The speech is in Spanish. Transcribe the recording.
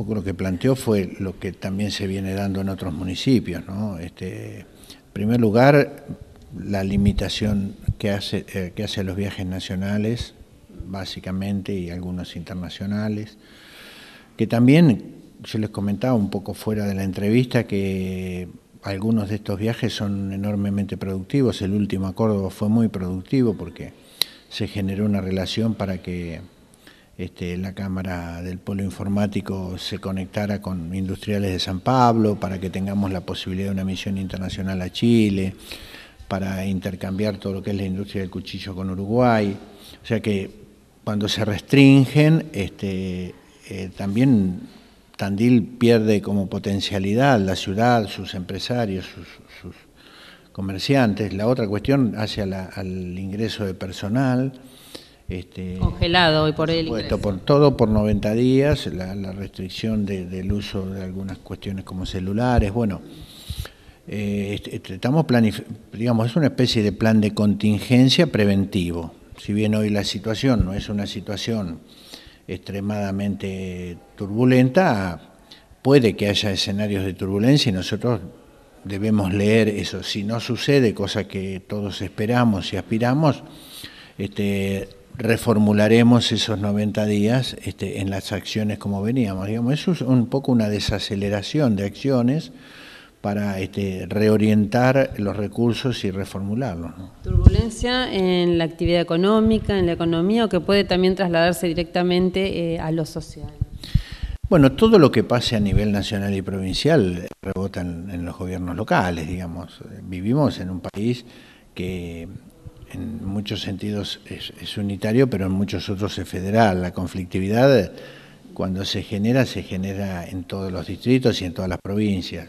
Un poco lo que planteó fue lo que también se viene dando en otros municipios. ¿no? Este, en primer lugar, la limitación que hace, eh, que hace a los viajes nacionales, básicamente, y algunos internacionales, que también, yo les comentaba un poco fuera de la entrevista, que algunos de estos viajes son enormemente productivos. El último a Córdoba fue muy productivo porque se generó una relación para que este, la Cámara del Polo Informático se conectara con industriales de San Pablo para que tengamos la posibilidad de una misión internacional a Chile, para intercambiar todo lo que es la industria del cuchillo con Uruguay. O sea que cuando se restringen, este, eh, también Tandil pierde como potencialidad la ciudad, sus empresarios, sus, comerciantes. La otra cuestión hacia la, al ingreso de personal. Este, Congelado y por, el supuesto, por todo por 90 días, la, restricción del uso de algunas cuestiones como celulares, bueno, eh, estamos digamos, es una especie de plan de contingencia preventivo. Si bien hoy la situación no es una situación extremadamente turbulenta, puede que haya escenarios de turbulencia y nosotros debemos leer eso. Si no sucede, cosa que todos esperamos y aspiramos, este, reformularemos esos 90 días este, en las acciones como veníamos. Digamos, eso es un poco una desaceleración de acciones para este, reorientar los recursos y reformularlos. Turbulencia en la actividad económica, en la economía, o que puede también trasladarse directamente eh, a lo social. Bueno, todo lo que pase a nivel nacional y provincial rebota en, en los gobiernos locales, digamos. Vivimos en un país que en muchos sentidos es, unitario, pero en muchos otros es federal. La conflictividad cuando se genera, se genera en todos los distritos y en todas las provincias.